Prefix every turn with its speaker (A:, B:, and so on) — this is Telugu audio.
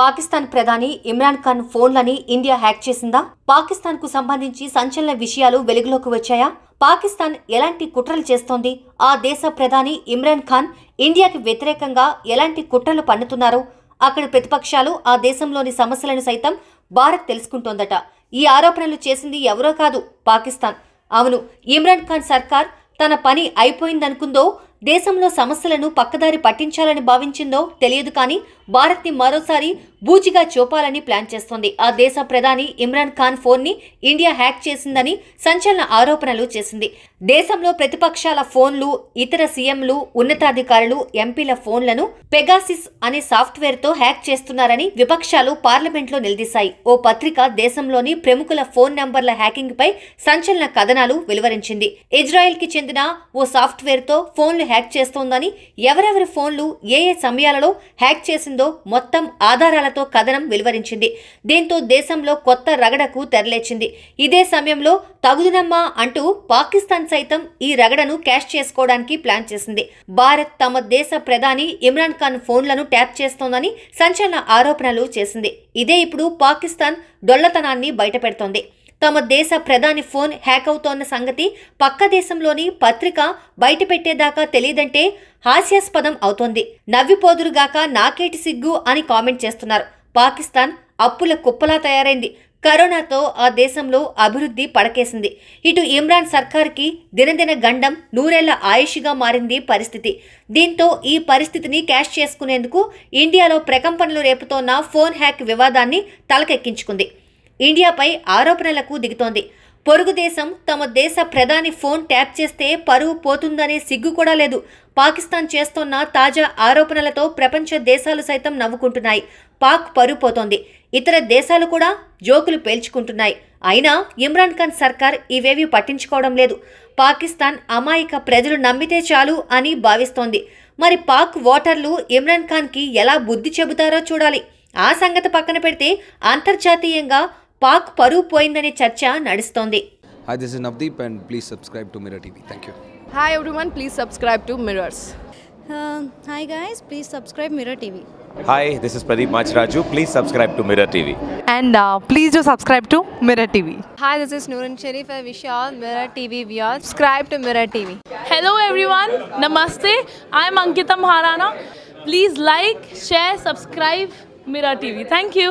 A: పాకిస్తాన్ ప్రధాని ఇమ్రాన్ ఖాన్ ఫోన్లని ఇండియా హ్యాక్ చేసిందా పాకిస్తాన్ కు సంబంధించి సంచలన విషయాలు వెలుగులోకి వచ్చాయా పాకిస్తాన్ ఎలాంటి కుట్రలు చేస్తోంది ఆ దేశ ప్రధాని ఇమ్రాన్ ఖాన్ ఇండియాకి వ్యతిరేకంగా ఎలాంటి కుట్రలు పన్నుతున్నారు అక్కడ ప్రతిపక్షాలు ఆ దేశంలోని సమస్యలను సైతం భారత్ తెలుసుకుంటోందట ఈ ఆరోపణలు చేసింది ఎవరో కాదు పాకిస్తాన్ అవును ఇమ్రాన్ ఖాన్ సర్కార్ తన పని అయిపోయిందనుకుందో దేశంలో సమస్యలను పక్కదారి పట్టించాలని భావించిందో తెలియదు కానీ భారత్ని మరోసారి బూచిగా చూపాలని ప్లాన్ చేస్తోంది ఆ దేశ ప్రధాని ఇమ్రాన్ ఖాన్ ఫోన్ని ఇండియా హ్యాక్ చేసిందని సంచలన ఆరోపణలు చేసింది దేశంలో ప్రతిపక్షాల ఫోన్లు ఇతర సీఎంలు ఉన్నతాధికారులు ఎంపీల ఫోన్లను పెగాసిస్ అనే సాఫ్ట్వేర్తో హ్యాక్ చేస్తున్నారని విపక్షాలు పార్లమెంట్లో నిలదీశాయి ఓ పత్రిక దేశంలోని ప్రముఖుల ఫోన్ నంబర్ల హ్యాకింగ్పై సంచలన కథనాలు వెలువరించింది ఇజ్రాయెల్కి చెందిన ఓ సాఫ్ట్వేర్తో ఫోన్లు హ్యాక్ చేస్తోందని ఎవరెవరి ఫోన్లు ఏ ఏ సమయాలలో హ్యాక్ చేసిందో మొత్తం ఆధారాల ప్రతిపాదనతో కథనం వెలువరించింది దీంతో దేశంలో కొత్త రగడకు తెరలేచింది ఇదే సమయంలో తగుదునమ్మా అంటూ పాకిస్తాన్ సైతం ఈ రగడను క్యాష్ చేసుకోవడానికి ప్లాన్ చేసింది భారత్ తమ దేశ ప్రధాని ఇమ్రాన్ ఖాన్ ఫోన్లను ట్యాప్ చేస్తోందని సంచలన ఆరోపణలు చేసింది ఇదే ఇప్పుడు పాకిస్తాన్ డొల్లతనాన్ని బయటపెడుతోంది తమ దేశ ప్రధాని ఫోన్ హ్యాక్ అవుతోన్న సంగతి పక్క దేశంలోని పత్రిక బయటపెట్టేదాకా తెలియదంటే హాస్యాస్పదం అవుతోంది నవ్విపోదురుగాక నాకేటి సిగ్గు అని కామెంట్ చేస్తున్నారు పాకిస్తాన్ అప్పుల కుప్పలా తయారైంది కరోనాతో ఆ దేశంలో అభివృద్ధి పడకేసింది ఇటు ఇమ్రాన్ సర్కార్కి దినదిన గండం నూరేళ్ల ఆయుష్గా మారింది పరిస్థితి దీంతో ఈ పరిస్థితిని క్యాష్ చేసుకునేందుకు ఇండియాలో ప్రకంపనలు రేపుతోన్న ఫోన్ హ్యాక్ వివాదాన్ని తలకెక్కించుకుంది ఇండియాపై ఆరోపణలకు దిగుతోంది పొరుగు దేశం తమ దేశ ప్రధాని ఫోన్ ట్యాప్ చేస్తే పరువు పోతుందనే సిగ్గు కూడా లేదు పాకిస్తాన్ చేస్తున్న తాజా ఆరోపణలతో ప్రపంచ దేశాలు సైతం నవ్వుకుంటున్నాయి పాక్ పరువు పోతోంది ఇతర దేశాలు కూడా జోకులు పేల్చుకుంటున్నాయి అయినా ఇమ్రాన్ ఖాన్ సర్కార్ ఇవేవి పట్టించుకోవడం లేదు పాకిస్తాన్ అమాయక ప్రజలు నమ్మితే చాలు అని భావిస్తోంది మరి పాక్ ఓటర్లు ఇమ్రాన్ ఖాన్కి ఎలా బుద్ధి చెబుతారో చూడాలి ఆ సంగతి పక్కన పెడితే అంతర్జాతీయంగా పాక్ పరువు పోయిందనే చర్చ నడుస్తోంది Hi, this is Navdeep and please subscribe to Mirror TV. Thank you. Hi everyone, please subscribe to Mirrors. Uh, hi guys, please subscribe Mirror TV. Hi, this is Pradeep Machraju. Please subscribe to Mirror TV. And uh, please do subscribe to Mirror TV. Hi, this is Noorun Sharif. I wish you all Mirror TV viewers. Subscribe to Mirror TV. Hello everyone. Namaste. I'm Ankita Maharana. Please like, share, subscribe Mirror TV. Thank you.